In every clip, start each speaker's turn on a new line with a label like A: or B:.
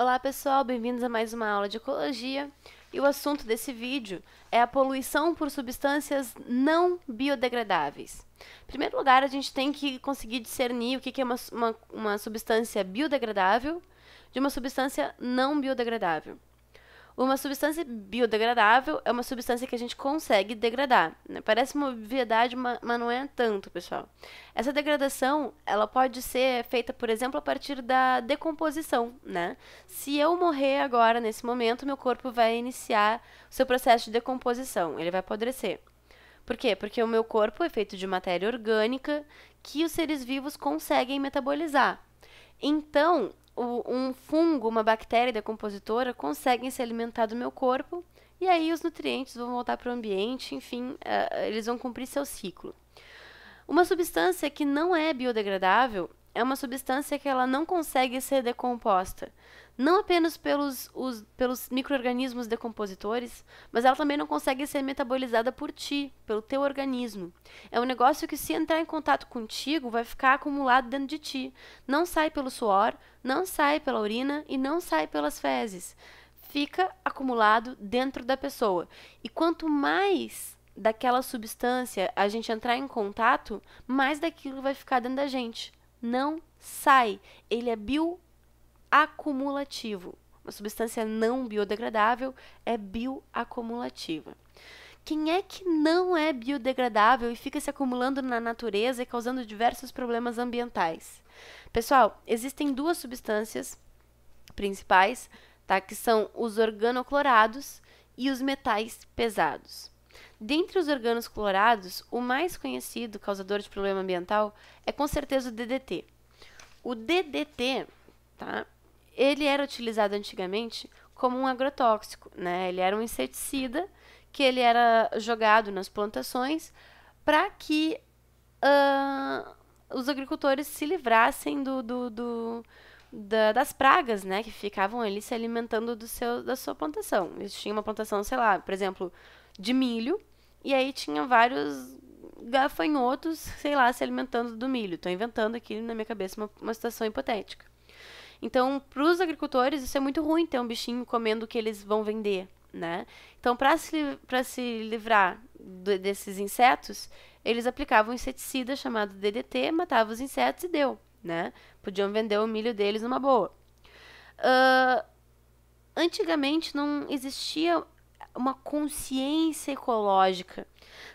A: Olá pessoal, bem-vindos a mais uma aula de ecologia. E o assunto desse vídeo é a poluição por substâncias não biodegradáveis. Em primeiro lugar, a gente tem que conseguir discernir o que é uma, uma, uma substância biodegradável de uma substância não biodegradável. Uma substância biodegradável é uma substância que a gente consegue degradar. Né? Parece uma obviedade, mas não é tanto, pessoal. Essa degradação, ela pode ser feita, por exemplo, a partir da decomposição, né? Se eu morrer agora, nesse momento, meu corpo vai iniciar o seu processo de decomposição, ele vai apodrecer. Por quê? Porque o meu corpo é feito de matéria orgânica que os seres vivos conseguem metabolizar. Então, um fungo, uma bactéria decompositora, conseguem se alimentar do meu corpo e aí os nutrientes vão voltar para o ambiente, enfim, uh, eles vão cumprir seu ciclo. Uma substância que não é biodegradável é uma substância que ela não consegue ser decomposta, não apenas pelos, os, pelos micro-organismos decompositores, mas ela também não consegue ser metabolizada por ti, pelo teu organismo. É um negócio que se entrar em contato contigo, vai ficar acumulado dentro de ti. Não sai pelo suor, não sai pela urina e não sai pelas fezes. Fica acumulado dentro da pessoa. E quanto mais daquela substância a gente entrar em contato, mais daquilo vai ficar dentro da gente não sai. Ele é bioacumulativo. Uma substância não biodegradável é bioacumulativa. Quem é que não é biodegradável e fica se acumulando na natureza e causando diversos problemas ambientais? Pessoal, existem duas substâncias principais, tá? Que são os organoclorados e os metais pesados. Dentre os organos clorados, o mais conhecido causador de problema ambiental é com certeza o DDT. O DDT, tá? Ele era utilizado antigamente como um agrotóxico, né? Ele era um inseticida que ele era jogado nas plantações para que uh, os agricultores se livrassem do, do, do da, das pragas, né, que ficavam ali se alimentando do seu, da sua plantação. Eles tinham uma plantação, sei lá, por exemplo, de milho, e aí tinha vários gafanhotos, sei lá, se alimentando do milho. Estou inventando aqui na minha cabeça uma, uma situação hipotética. Então, para os agricultores, isso é muito ruim ter um bichinho comendo o que eles vão vender, né? Então, para se, se livrar do, desses insetos, eles aplicavam um inseticida chamado DDT, matavam os insetos e deu, né? Podiam vender o milho deles numa boa. Uh, antigamente não existia uma consciência ecológica.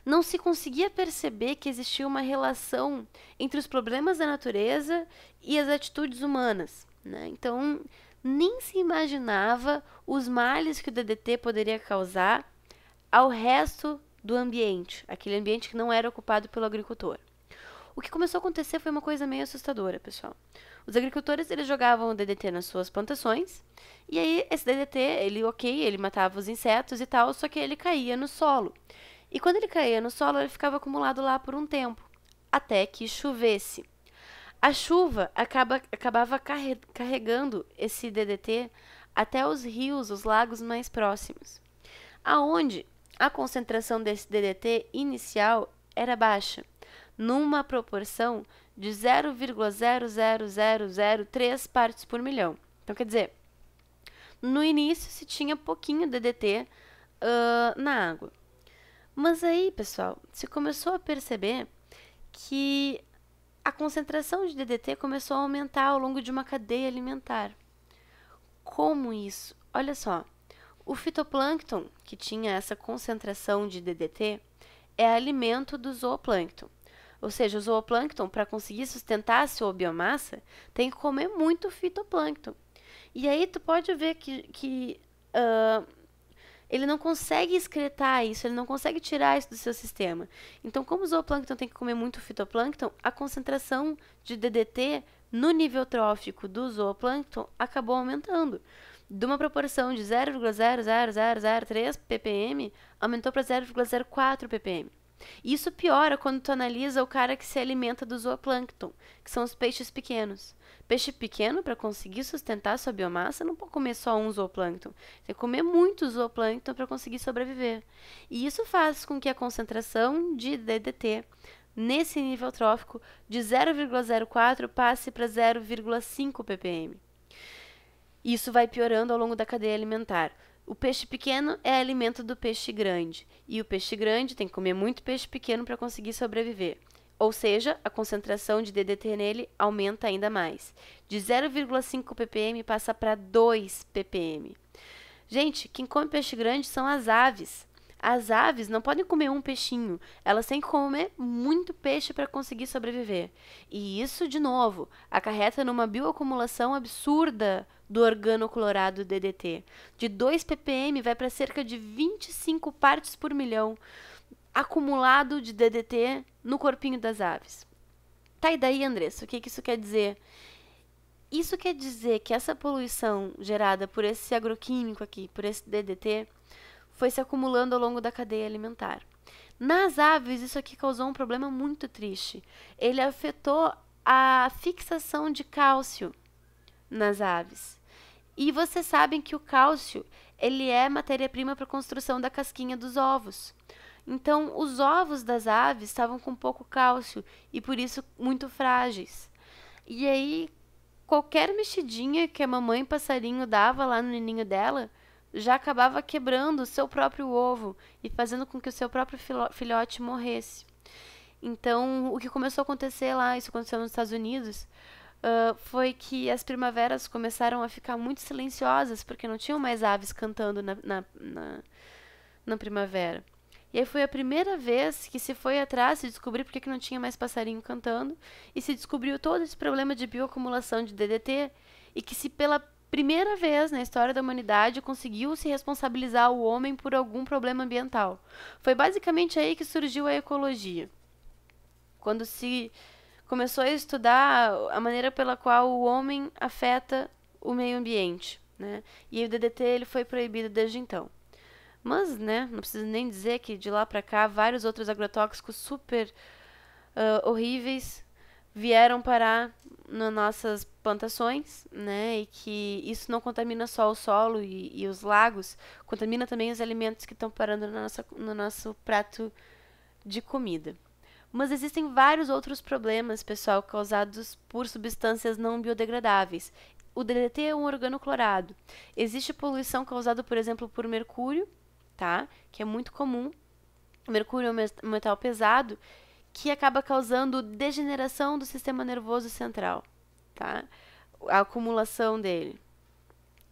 A: Não se conseguia perceber que existia uma relação entre os problemas da natureza e as atitudes humanas. Né? Então, nem se imaginava os males que o DDT poderia causar ao resto do ambiente, aquele ambiente que não era ocupado pelo agricultor. O que começou a acontecer foi uma coisa meio assustadora, pessoal. Os agricultores, eles jogavam DDT nas suas plantações, e aí esse DDT, ele ok, ele matava os insetos e tal, só que ele caía no solo. E quando ele caía no solo, ele ficava acumulado lá por um tempo, até que chovesse. A chuva acaba, acabava carregando esse DDT até os rios, os lagos mais próximos, aonde a concentração desse DDT inicial era baixa numa proporção de 0,00003 partes por milhão. Então, quer dizer, no início se tinha pouquinho DDT uh, ah, na água. Mas aí, pessoal, se começou a perceber que a concentração de DDT começou a aumentar ao longo de uma cadeia alimentar. Como isso? Olha só, o fitoplâncton, que tinha essa concentração de DDT, é alimento do zooplâncton. Ou seja, o zooplâncton, para conseguir sustentar a sua biomassa, tem que comer muito fitoplâncton. E aí tu pode ver que, que uh, ele não consegue excretar isso, ele não consegue tirar isso do seu sistema. Então, como o zooplâncton tem que comer muito fitoplâncton, a concentração de DDT no nível trófico do zooplâncton acabou aumentando. De uma proporção de 0,00003 ppm, aumentou para 0,04 ppm. Isso piora quando tu analisa o cara que se alimenta do zooplâncton, que são os peixes pequenos. Peixe pequeno, para conseguir sustentar sua biomassa, não pode comer só um zooplâncton. Tem que comer muito zooplâncton para conseguir sobreviver. E isso faz com que a concentração de DDT nesse nível trófico de 0,04 passe para 0,5 ppm. Isso vai piorando ao longo da cadeia alimentar. O peixe pequeno é alimento do peixe grande, e o peixe grande tem que comer muito peixe pequeno para conseguir sobreviver. Ou seja, a concentração de DDT nele aumenta ainda mais. De 0,5 ppm passa para 2 ppm. Gente, quem come peixe grande são as aves. As aves não podem comer um peixinho, elas têm que comer muito peixe para conseguir sobreviver. E isso, de novo, acarreta numa bioacumulação absurda do organoclorado DDT. De 2 ppm vai para cerca de 25 partes por milhão acumulado de DDT no corpinho das aves. Tá, e daí, Andressa, o que, que isso quer dizer? Isso quer dizer que essa poluição gerada por esse agroquímico aqui, por esse DDT, foi se acumulando ao longo da cadeia alimentar. Nas aves, isso aqui causou um problema muito triste. Ele afetou a fixação de cálcio nas aves. E vocês sabem que o cálcio ele é matéria-prima para a construção da casquinha dos ovos. Então, os ovos das aves estavam com pouco cálcio e por isso muito frágeis. E aí, qualquer mexidinha que a mamãe passarinho dava lá no ninho dela, já acabava quebrando o seu próprio ovo e fazendo com que o seu próprio filhote morresse. Então, o que começou a acontecer lá, isso aconteceu nos Estados Unidos, uh, foi que as primaveras começaram a ficar muito silenciosas, porque não tinham mais aves cantando na, na, na, na primavera. E aí foi a primeira vez que se foi atrás se descobrir porque que não tinha mais passarinho cantando, e se descobriu todo esse problema de bioacumulação de DDT, e que se pela primeira vez na história da humanidade, conseguiu se responsabilizar o homem por algum problema ambiental. Foi basicamente aí que surgiu a ecologia. Quando se começou a estudar a maneira pela qual o homem afeta o meio ambiente, né? E o DDT ele foi proibido desde então. Mas, né, não preciso nem dizer que de lá para cá vários outros agrotóxicos super uh, horríveis vieram parar nas nossas plantações, né? E que isso não contamina só o solo e, e os lagos, contamina também os alimentos que estão parando na nossa, no nosso prato de comida. Mas existem vários outros problemas, pessoal, causados por substâncias não biodegradáveis. O DDT é um organo clorado. Existe poluição causada, por exemplo, por mercúrio, tá? Que é muito comum. mercúrio é um metal pesado que acaba causando degeneração do sistema nervoso central, tá? A acumulação dele.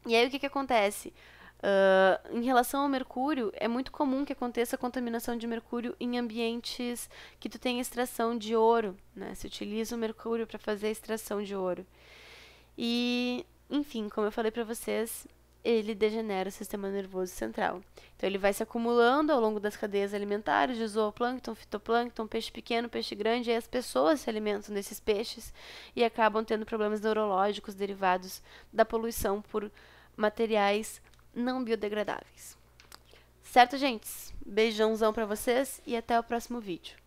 A: E aí o que, que acontece? Uh, em relação ao mercúrio, é muito comum que aconteça contaminação de mercúrio em ambientes que tu tem extração de ouro, né? Se utiliza o mercúrio para fazer a extração de ouro. E, enfim, como eu falei para vocês, ele degenera o sistema nervoso central. Então ele vai se acumulando ao longo das cadeias alimentares de zooplâncton, fitoplâncton, peixe pequeno, peixe grande, e as pessoas se alimentam desses peixes e acabam tendo problemas neurológicos derivados da poluição por materiais não biodegradáveis. Certo, gente? Beijãozão para vocês e até o próximo vídeo.